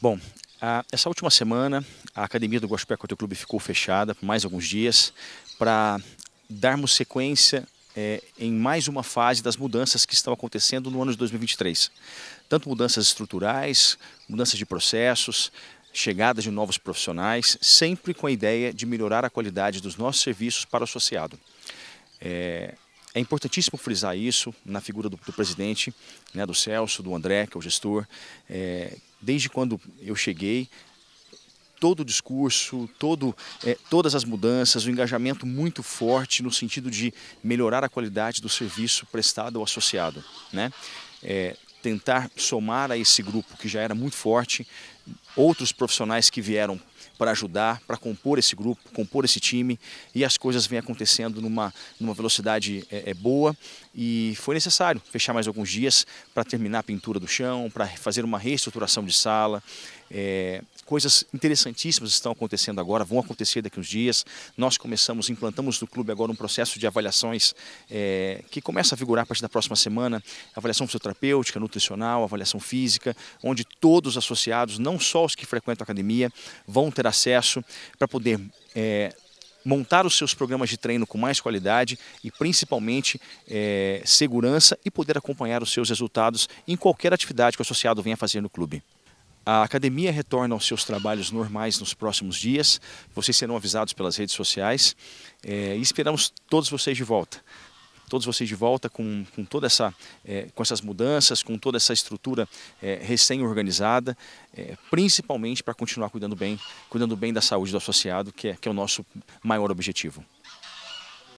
Bom, a, essa última semana a academia do Guaxupé Country Clube ficou fechada por mais alguns dias para darmos sequência é, em mais uma fase das mudanças que estão acontecendo no ano de 2023. Tanto mudanças estruturais, mudanças de processos, chegada de novos profissionais, sempre com a ideia de melhorar a qualidade dos nossos serviços para o associado. É, é importantíssimo frisar isso na figura do, do presidente, né, do Celso, do André, que é o gestor, é, desde quando eu cheguei, todo o discurso, todo, eh, todas as mudanças, o um engajamento muito forte no sentido de melhorar a qualidade do serviço prestado ao associado. Né? É, tentar somar a esse grupo que já era muito forte outros profissionais que vieram para ajudar, para compor esse grupo, compor esse time e as coisas vêm acontecendo numa, numa velocidade é, é boa e foi necessário fechar mais alguns dias para terminar a pintura do chão, para fazer uma reestruturação de sala. É, coisas interessantíssimas estão acontecendo agora, vão acontecer daqui uns dias. Nós começamos, implantamos no clube agora um processo de avaliações é, que começa a vigorar a partir da próxima semana, avaliação fisioterapêutica, nutricional, avaliação física, onde todos os associados, não só os que frequentam a academia, vão ter acesso, para poder é, montar os seus programas de treino com mais qualidade e principalmente é, segurança e poder acompanhar os seus resultados em qualquer atividade que o associado venha fazer no clube. A academia retorna aos seus trabalhos normais nos próximos dias. Vocês serão avisados pelas redes sociais é, e esperamos todos vocês de volta todos vocês de volta com, com toda essa, é, com essas mudanças, com toda essa estrutura é, recém-organizada, é, principalmente para continuar cuidando bem, cuidando bem da saúde do associado, que é, que é o nosso maior objetivo.